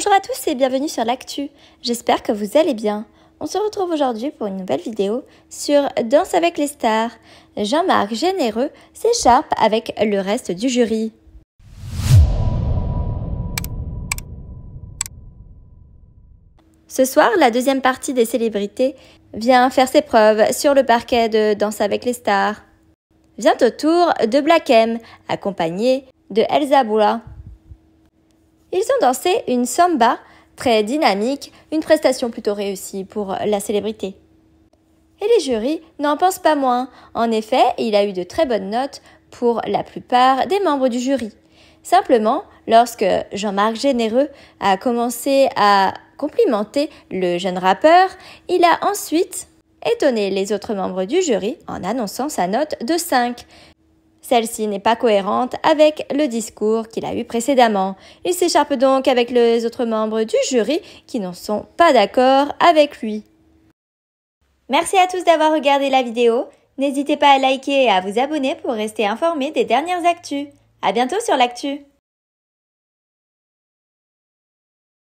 Bonjour à tous et bienvenue sur l'actu. J'espère que vous allez bien. On se retrouve aujourd'hui pour une nouvelle vidéo sur Danse avec les stars. Jean-Marc Généreux s'écharpe avec le reste du jury. Ce soir, la deuxième partie des célébrités vient faire ses preuves sur le parquet de Danse avec les stars. Vient au tour de Black M, accompagné de Elsa Boula. Ils ont dansé une samba très dynamique, une prestation plutôt réussie pour la célébrité. Et les jurys n'en pensent pas moins. En effet, il a eu de très bonnes notes pour la plupart des membres du jury. Simplement, lorsque Jean-Marc Généreux a commencé à complimenter le jeune rappeur, il a ensuite étonné les autres membres du jury en annonçant sa note de 5, celle-ci n'est pas cohérente avec le discours qu'il a eu précédemment. Il s'écharpe donc avec les autres membres du jury qui n'en sont pas d'accord avec lui. Merci à tous d'avoir regardé la vidéo. N'hésitez pas à liker et à vous abonner pour rester informé des dernières actus. À bientôt sur l'actu!